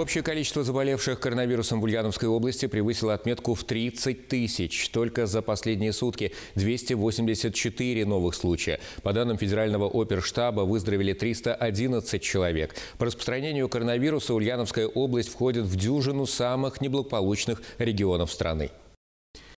Общее количество заболевших коронавирусом в Ульяновской области превысило отметку в 30 тысяч. Только за последние сутки 284 новых случая. По данным федерального оперштаба выздоровели 311 человек. По распространению коронавируса Ульяновская область входит в дюжину самых неблагополучных регионов страны.